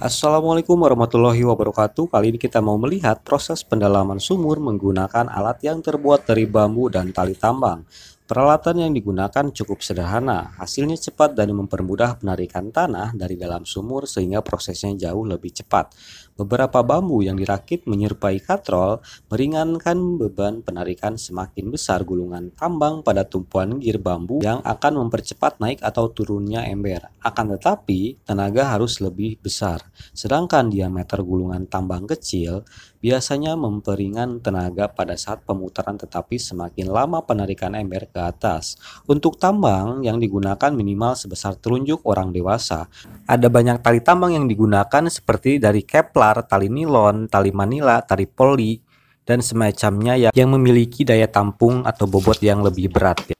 Assalamualaikum warahmatullahi wabarakatuh. Kali ini kita mau melihat proses pendalaman sumur menggunakan alat yang terbuat dari bambu dan tali tambang. Peralatan yang digunakan cukup sederhana, hasilnya cepat dan mempermudah penarikan tanah dari dalam sumur sehingga prosesnya jauh lebih cepat. Beberapa bambu yang dirakit menyerupai katrol meringankan beban penarikan semakin besar gulungan tambang pada tumpuan gear bambu yang akan mempercepat naik atau turunnya ember. Akan tetapi, tenaga harus lebih besar. Sedangkan diameter gulungan tambang kecil, biasanya memperingan tenaga pada saat pemutaran tetapi semakin lama penarikan ember ke atas. Untuk tambang yang digunakan minimal sebesar telunjuk orang dewasa. Ada banyak tali tambang yang digunakan seperti dari Kepler, tali nilon, tali manila, tali poli, dan semacamnya yang, yang memiliki daya tampung atau bobot yang lebih berat.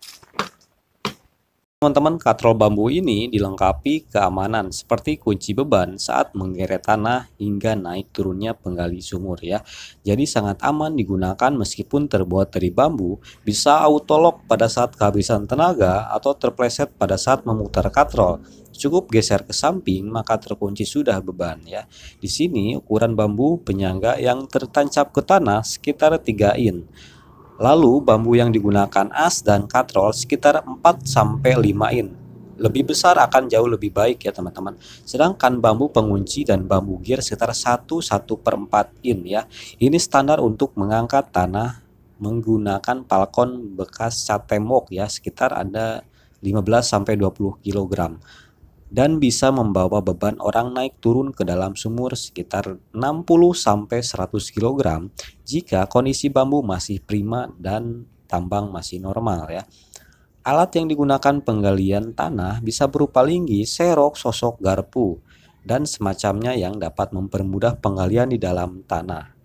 Teman-teman, katrol bambu ini dilengkapi keamanan seperti kunci beban saat menggeret tanah hingga naik turunnya penggali sumur ya. Jadi sangat aman digunakan meskipun terbuat dari bambu, bisa auto lock pada saat kehabisan tenaga atau terpleset pada saat memutar katrol. Cukup geser ke samping maka terkunci sudah beban ya. Di sini ukuran bambu penyangga yang tertancap ke tanah sekitar 3 in. Lalu bambu yang digunakan as dan katrol sekitar 4 sampai 5 in. Lebih besar akan jauh lebih baik ya teman-teman. Sedangkan bambu pengunci dan bambu gear sekitar 1 1 per 4 in ya. Ini standar untuk mengangkat tanah menggunakan palkon bekas cat catemok ya sekitar ada 15 sampai 20 kg dan bisa membawa beban orang naik turun ke dalam sumur sekitar 60-100 kg jika kondisi bambu masih prima dan tambang masih normal ya. Alat yang digunakan penggalian tanah bisa berupa linggi, serok, sosok, garpu, dan semacamnya yang dapat mempermudah penggalian di dalam tanah.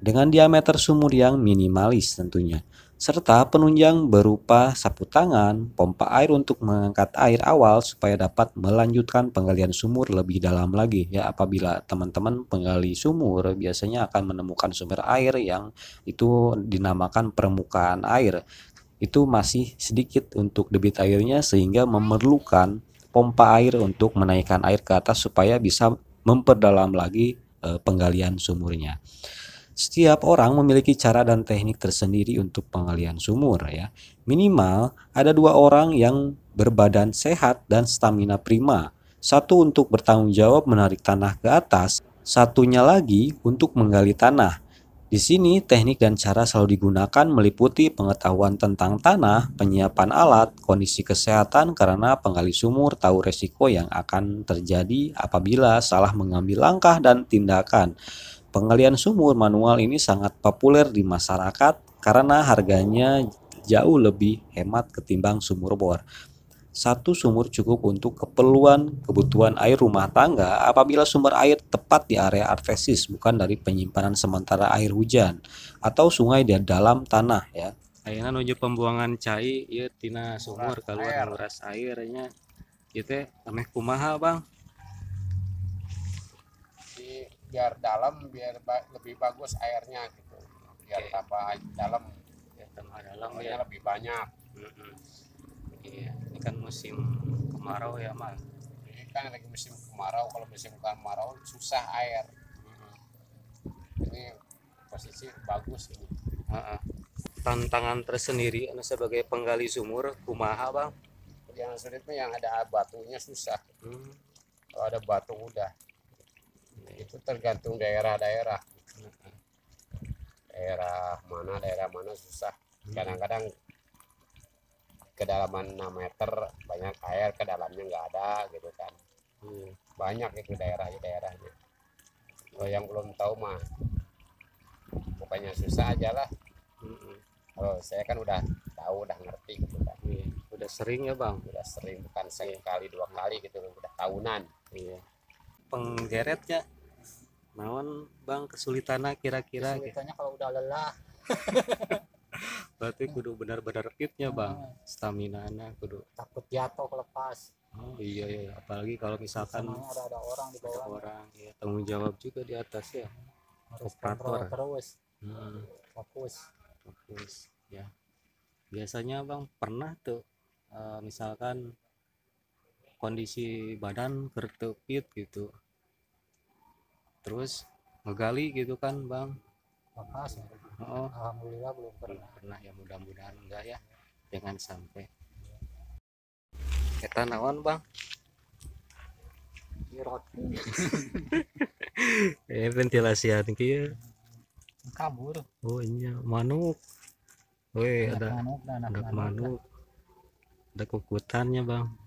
Dengan diameter sumur yang minimalis tentunya serta penunjang berupa sapu tangan, pompa air untuk mengangkat air awal supaya dapat melanjutkan penggalian sumur lebih dalam lagi. Ya, apabila teman-teman penggali sumur biasanya akan menemukan sumber air yang itu dinamakan permukaan air. Itu masih sedikit untuk debit airnya sehingga memerlukan pompa air untuk menaikkan air ke atas supaya bisa memperdalam lagi eh, penggalian sumurnya. Setiap orang memiliki cara dan teknik tersendiri untuk pengalian sumur ya. Minimal ada dua orang yang berbadan sehat dan stamina prima. Satu untuk bertanggung jawab menarik tanah ke atas, satunya lagi untuk menggali tanah. Di sini teknik dan cara selalu digunakan meliputi pengetahuan tentang tanah, penyiapan alat, kondisi kesehatan karena penggali sumur tahu resiko yang akan terjadi apabila salah mengambil langkah dan tindakan. Penggalian sumur manual ini sangat populer di masyarakat karena harganya jauh lebih hemat ketimbang sumur bor. Satu sumur cukup untuk keperluan kebutuhan air rumah tangga apabila sumber air tepat di area artesis bukan dari penyimpanan sementara air hujan atau sungai di dalam tanah ya. Ayana nuju pembuangan cair ya tina sumur keluar nguras airnya. kita teh kumaha, Bang? biar dalam biar ba lebih bagus airnya gitu biar okay. tambah dalam ya tambah dalam ya. lebih banyak mm -hmm. iya ini kan musim kemarau ya mal ini kan lagi musim kemarau kalau musim kemarau susah air mm. ini posisi bagus ini uh -uh. tantangan tersendiri anda sebagai penggali sumur kumaha bang yang sulitnya yang ada batunya susah hmm. kalau ada batu udah Nah, itu tergantung daerah-daerah daerah mana daerah mana susah hmm. kadang-kadang kedalaman 6 meter banyak air kedalamnya nggak ada gitu kan hmm. banyak itu daerah daerahnya kalau yang belum tahu mah pokoknya susah aja lah kalau hmm. kalau saya kan udah tahu udah ngerti gitu kan iya, udah sering ya bang udah sering bukan iya. sekali dua kali gitu udah tahunan iya penggeretnya naon bang kesulitannya kira-kira kesulitannya kalau udah lelah berarti kudu benar-benar fitnya bang hmm. stamina nya kudu takut jatuh lepas oh iya, iya iya apalagi kalau misalkan ada ada orang di bawah orang ya tanggung jawab juga di atas ya hmm. harus operator terus hmm. fokus fokus ya biasanya bang pernah tuh uh, misalkan kondisi badan kertepit gitu terus ngegali gitu kan bang Makas, oh. alhamdulillah belum pernah belum pernah ya mudah-mudahan enggak ya jangan sampai kita naon bang roti eh ventilasi hati kia kabur oh iya manuk weh ada manuk ada manuk ada kukutannya bang